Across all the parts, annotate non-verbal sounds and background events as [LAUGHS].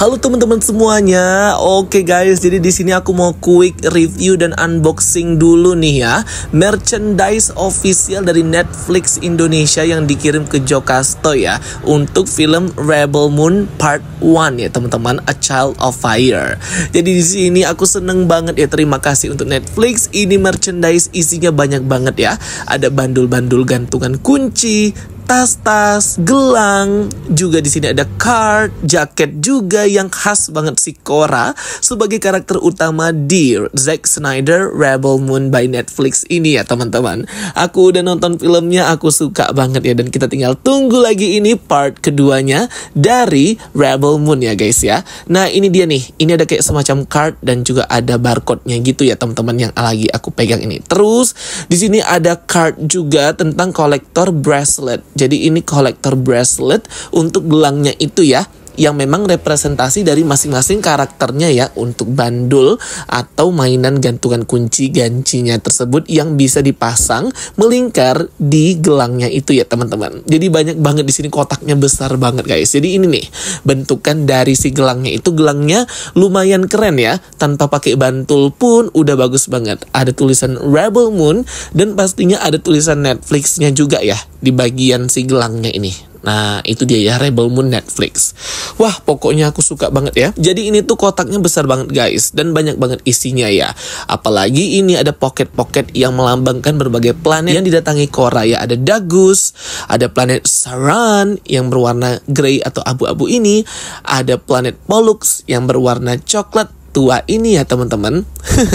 Halo teman-teman semuanya. Oke guys, jadi di sini aku mau quick review dan unboxing dulu nih ya. Merchandise official dari Netflix Indonesia yang dikirim ke Jokasto ya untuk film Rebel Moon Part 1 ya teman-teman, A Child of Fire. Jadi di sini aku seneng banget ya. Terima kasih untuk Netflix. Ini merchandise isinya banyak banget ya. Ada bandul-bandul gantungan kunci, tas-tas, gelang, juga di sini ada card, jaket juga yang khas banget si Cora sebagai karakter utama di Zack Snyder Rebel Moon by Netflix ini ya teman-teman. Aku udah nonton filmnya, aku suka banget ya dan kita tinggal tunggu lagi ini part keduanya dari Rebel Moon ya guys ya. Nah ini dia nih, ini ada kayak semacam card dan juga ada barcode-nya gitu ya teman-teman yang lagi aku pegang ini. Terus di sini ada card juga tentang kolektor bracelet jadi ini kolektor bracelet untuk gelangnya itu ya yang memang representasi dari masing-masing karakternya ya untuk bandul atau mainan gantungan kunci gancinya tersebut yang bisa dipasang melingkar di gelangnya itu ya teman-teman. Jadi banyak banget di sini kotaknya besar banget guys. Jadi ini nih bentukan dari si gelangnya itu gelangnya lumayan keren ya. Tanpa pakai bantul pun udah bagus banget. Ada tulisan Rebel Moon dan pastinya ada tulisan Netflixnya juga ya di bagian si gelangnya ini. Nah, itu dia ya Rebel Moon Netflix. Wah, pokoknya aku suka banget ya. Jadi ini tuh kotaknya besar banget guys dan banyak banget isinya ya. Apalagi ini ada pocket-pocket yang melambangkan berbagai planet yang didatangi Korra ya. Ada Dagus, ada planet Saran yang berwarna grey atau abu-abu ini, ada planet Pollux yang berwarna coklat tua ini ya teman-teman.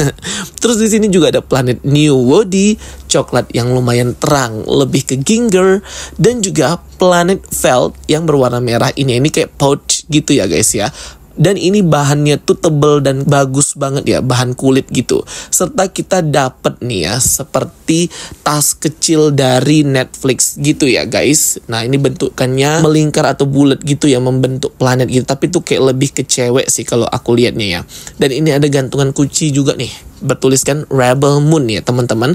[LAUGHS] Terus di sini juga ada planet New Wodi coklat yang lumayan terang, lebih ke ginger, dan juga planet Felt yang berwarna merah ini. Ini kayak pouch gitu ya guys ya dan ini bahannya tuh tebel dan bagus banget ya bahan kulit gitu serta kita dapat nih ya seperti tas kecil dari Netflix gitu ya guys nah ini bentukannya melingkar atau bulat gitu ya membentuk planet gitu tapi tuh kayak lebih ke cewek sih kalau aku liatnya ya dan ini ada gantungan kunci juga nih bertuliskan Rebel Moon ya teman-teman.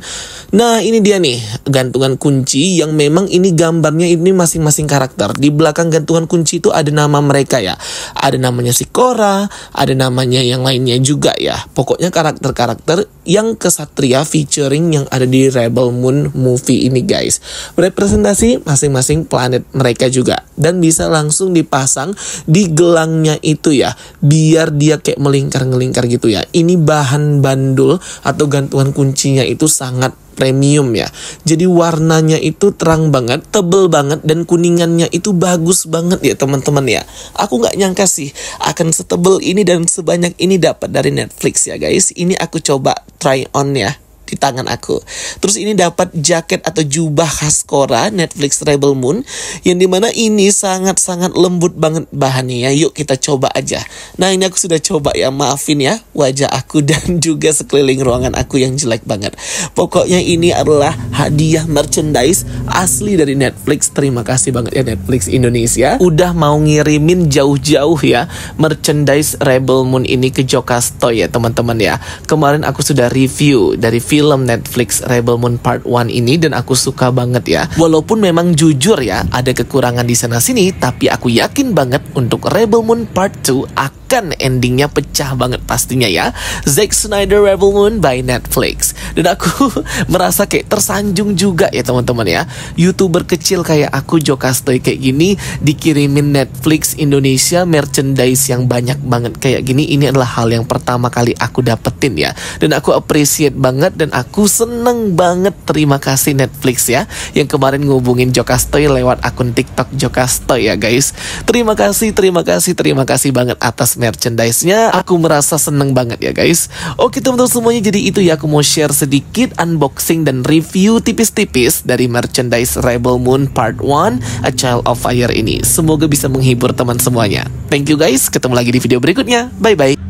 Nah ini dia nih gantungan kunci yang memang ini gambarnya ini masing-masing karakter. Di belakang gantungan kunci itu ada nama mereka ya. Ada namanya si Cora, ada namanya yang lainnya juga ya. Pokoknya karakter-karakter yang kesatria featuring yang ada di Rebel Moon movie ini guys. Representasi masing-masing planet mereka juga. Dan bisa langsung dipasang di gelangnya itu ya. Biar dia kayak melingkar-ngelingkar gitu ya. Ini bahan bandung spidol atau gantungan kuncinya itu sangat premium ya. Jadi warnanya itu terang banget, tebel banget, dan kuningannya itu bagus banget ya teman-teman ya. Aku nggak nyangka sih akan setebel ini dan sebanyak ini dapat dari Netflix ya guys. Ini aku coba try on ya di tangan aku. Terus ini dapat jaket atau jubah khas Kora Netflix Rebel Moon yang dimana ini sangat-sangat lembut banget bahannya ya. Yuk kita coba aja. Nah ini aku sudah coba ya maafin ya wajah aku [LAUGHS] dan juga sekeliling ruangan aku yang jelek banget. Pokoknya ini adalah hadiah merchandise asli dari Netflix. Terima kasih banget ya Netflix Indonesia. Udah mau ngirimin jauh-jauh ya merchandise Rebel Moon ini ke Jokasto ya teman-teman ya. Kemarin aku sudah review dari film film Netflix Rebel Moon Part 1 ini dan aku suka banget ya. Walaupun memang jujur ya ada kekurangan di sana sini tapi aku yakin banget untuk Rebel Moon Part 2 aku kan endingnya pecah banget pastinya ya Zack Snyder Rebel Moon by Netflix dan aku [LAUGHS] merasa kayak tersanjung juga ya teman-teman ya youtuber kecil kayak aku Jokastoy kayak gini dikirimin Netflix Indonesia merchandise yang banyak banget kayak gini ini adalah hal yang pertama kali aku dapetin ya dan aku appreciate banget dan aku seneng banget terima kasih Netflix ya yang kemarin ngubungin Jokastoy lewat akun TikTok Jokastoy ya guys terima kasih terima kasih terima kasih banget atas merchandise-nya. Aku merasa seneng banget ya guys. Oke teman-teman semuanya jadi itu ya aku mau share sedikit unboxing dan review tipis-tipis dari merchandise Rebel Moon Part 1 A Child of Fire ini. Semoga bisa menghibur teman semuanya. Thank you guys, ketemu lagi di video berikutnya. Bye-bye.